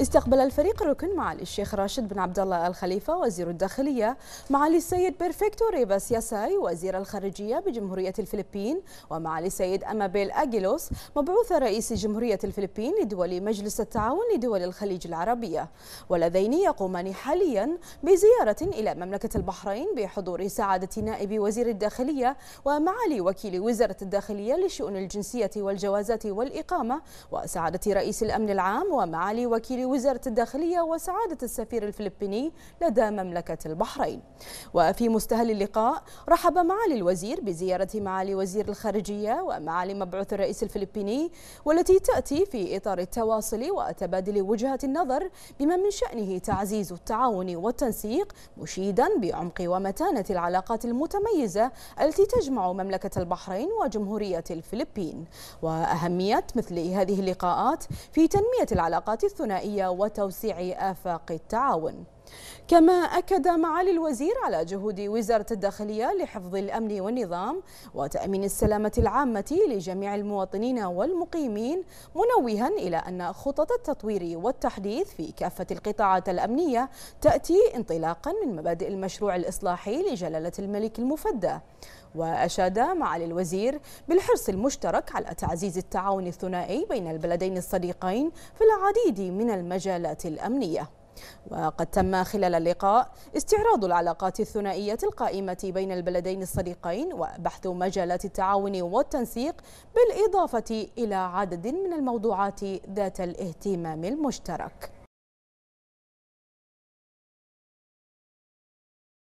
استقبل الفريق الركن معالي الشيخ راشد بن عبد الله الخليفة وزير الداخلية معالي السيد بيرفيكتو ريباس ياساي وزير الخارجية بجمهورية الفلبين ومعالي السيد أمابيل أجيلوس مبعوث رئيس جمهورية الفلبين لدول مجلس التعاون لدول الخليج العربية واللذين يقومان حاليا بزيارة إلى مملكة البحرين بحضور سعادة نائب وزير الداخلية ومعالي وكيل وزارة الداخلية لشؤون الجنسية والجوازات والإقامة وسعادة رئيس الأمن العام ومعالي وكيل لوزارة الداخلية وسعادة السفير الفلبيني لدى مملكة البحرين وفي مستهل اللقاء رحب معالي الوزير بزيارة معالي وزير الخارجية ومعالي مبعوث الرئيس الفلبيني والتي تأتي في إطار التواصل وتبادل وجهة النظر بما من شأنه تعزيز التعاون والتنسيق مشيدا بعمق ومتانة العلاقات المتميزة التي تجمع مملكة البحرين وجمهورية الفلبين وأهمية مثل هذه اللقاءات في تنمية العلاقات الثنائية الدولية وتوسيع آفاق التعاون كما أكد معالي الوزير على جهود وزارة الداخلية لحفظ الأمن والنظام وتأمين السلامة العامة لجميع المواطنين والمقيمين منوها إلى أن خطط التطوير والتحديث في كافة القطاعات الأمنية تأتي انطلاقا من مبادئ المشروع الإصلاحي لجلالة الملك المفدى وأشاد معالي الوزير بالحرص المشترك على تعزيز التعاون الثنائي بين البلدين الصديقين في العديد من المجالات الأمنية وقد تم خلال اللقاء استعراض العلاقات الثنائية القائمة بين البلدين الصديقين وبحث مجالات التعاون والتنسيق بالإضافة إلى عدد من الموضوعات ذات الاهتمام المشترك